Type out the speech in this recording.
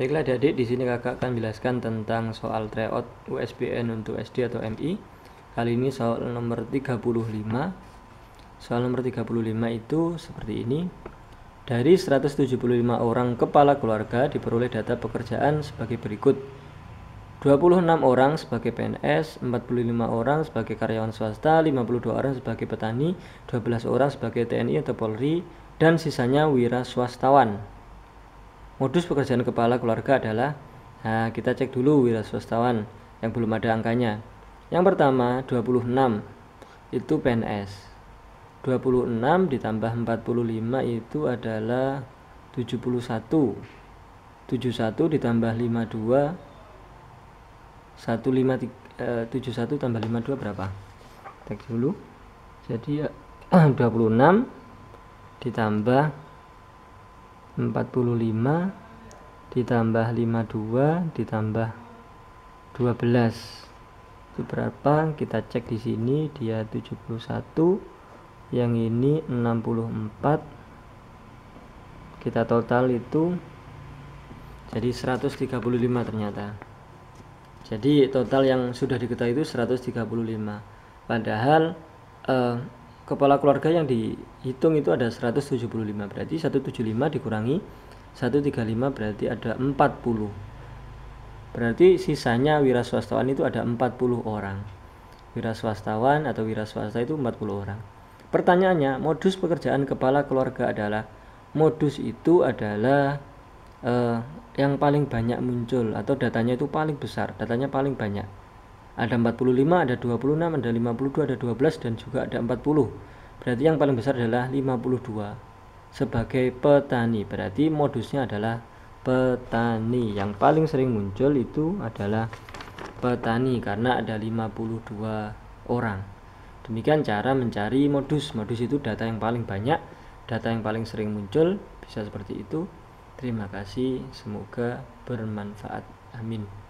Baiklah adik-adik, di sini kakak akan jelaskan tentang soal tryout USBN untuk SD atau MI. Kali ini soal nomor 35. Soal nomor 35 itu seperti ini. Dari 175 orang kepala keluarga diperoleh data pekerjaan sebagai berikut. 26 orang sebagai PNS, 45 orang sebagai karyawan swasta, 52 orang sebagai petani, 12 orang sebagai TNI atau Polri, dan sisanya wira swastawan. Modus pekerjaan kepala keluarga adalah nah, kita cek dulu wira swastawan yang belum ada angkanya. Yang pertama 26 itu PNS. 26 ditambah 45 itu adalah 71. 71 ditambah 52 153 eh, 71 tambah 52 berapa? Cek dulu. Jadi 26 ditambah 45 ditambah 52 ditambah 12 itu berapa kita cek di sini dia 71 yang ini 64 kita total itu jadi 135 ternyata jadi total yang sudah diketahui itu 135 padahal eh, kepala keluarga yang dihitung itu ada 175 berarti 175 dikurangi 135 berarti ada 40 berarti sisanya wira swastawan itu ada 40 orang wira swastawan atau wira swasta itu 40 orang pertanyaannya modus pekerjaan kepala keluarga adalah modus itu adalah eh, yang paling banyak muncul atau datanya itu paling besar datanya paling banyak ada 45 ada 26 ada 52 ada 12 dan juga ada 40 berarti yang paling besar adalah 52 sebagai petani berarti modusnya adalah petani yang paling sering muncul itu adalah petani karena ada 52 orang demikian cara mencari modus modus itu data yang paling banyak data yang paling sering muncul bisa seperti itu terima kasih semoga bermanfaat amin